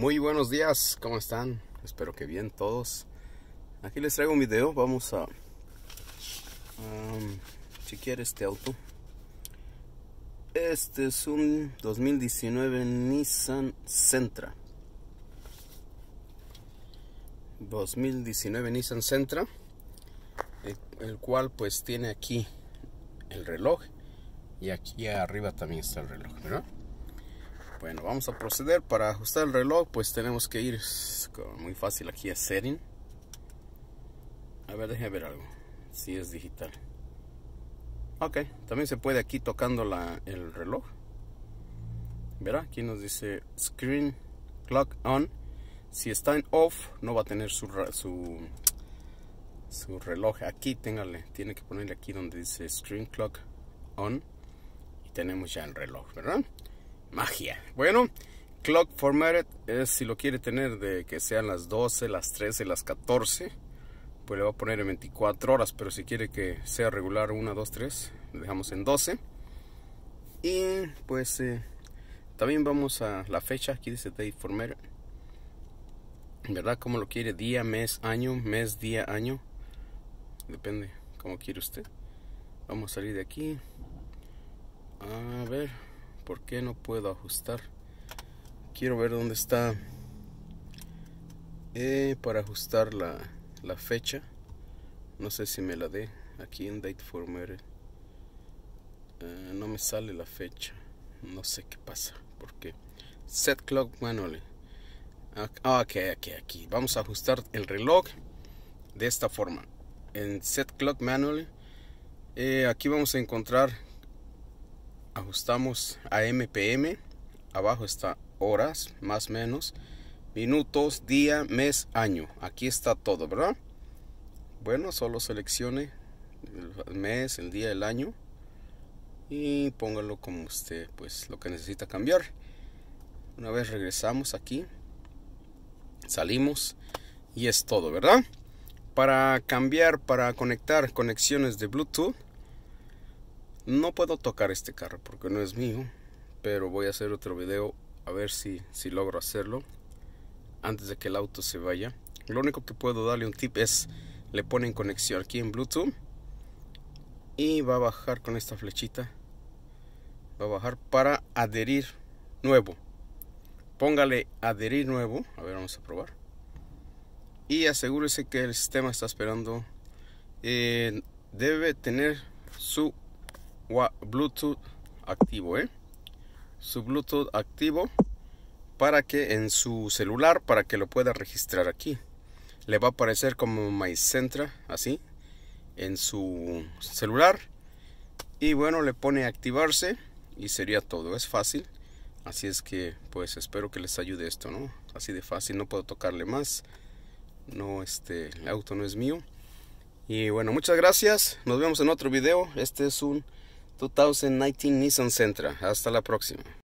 Muy buenos días, ¿cómo están? Espero que bien todos. Aquí les traigo un video, vamos a um, chequear este auto. Este es un 2019 Nissan Sentra. 2019 Nissan Sentra, el, eh, el cual pues tiene aquí el reloj y aquí arriba también está el reloj, ¿verdad? Bueno, vamos a proceder para ajustar el reloj, pues tenemos que ir muy fácil aquí a setting. A ver, déjame ver algo. Si es digital. Ok, también se puede aquí tocando el reloj. Verá, aquí nos dice screen clock on. Si está en off, no va a tener su, su, su reloj. Aquí téngale, tiene que ponerle aquí donde dice screen clock on. Y tenemos ya el reloj, ¿verdad? magia. Bueno, Clock Formatted es si lo quiere tener de que sean las 12, las 13, las 14, pues le va a poner en 24 horas, pero si quiere que sea regular 1, 2, 3, le dejamos en 12. Y pues eh, también vamos a la fecha, aquí dice Day Format. ¿Verdad? Como lo quiere, día, mes, año, mes, día, año. Depende como quiere usted. Vamos a salir de aquí. A ver, ¿Por qué no puedo ajustar? Quiero ver dónde está eh, para ajustar la, fecha. No sé si me la dé aquí en Date Former. Eh, no me sale la fecha. No sé qué pasa. ¿Por qué? Set clock manually. Ok, aquí, aquí. Vamos a ajustar el reloj de esta forma. En Set Clock Manual, eh, aquí vamos a encontrar ajustamos a mpm abajo está horas más menos minutos día mes año aquí está todo verdad bueno solo seleccione el mes el día el año y póngalo como usted pues lo que necesita cambiar una vez regresamos aquí salimos y es todo verdad para cambiar para conectar conexiones de bluetooth no puedo tocar este carro porque no es mío, pero voy a hacer otro video a ver si, si logro hacerlo antes de que el auto se vaya. Lo único que puedo darle un tip es, le ponen conexión aquí en Bluetooth y va a bajar con esta flechita. Va a bajar para adherir nuevo. Póngale adherir nuevo. A ver, vamos a probar. Y asegúrese que el sistema está esperando. Eh, debe tener su Bluetooth activo, ¿eh? Su Bluetooth activo para que en su celular, para que lo pueda registrar aquí. Le va a aparecer como MyCentra así, en su celular. Y bueno, le pone activarse y sería todo. Es fácil. Así es que, pues, espero que les ayude esto, ¿no? Así de fácil, no puedo tocarle más. No, este, el auto no es mío. Y bueno, muchas gracias. Nos vemos en otro video. Este es un 2019 Nissan Sentra. Hasta la próxima.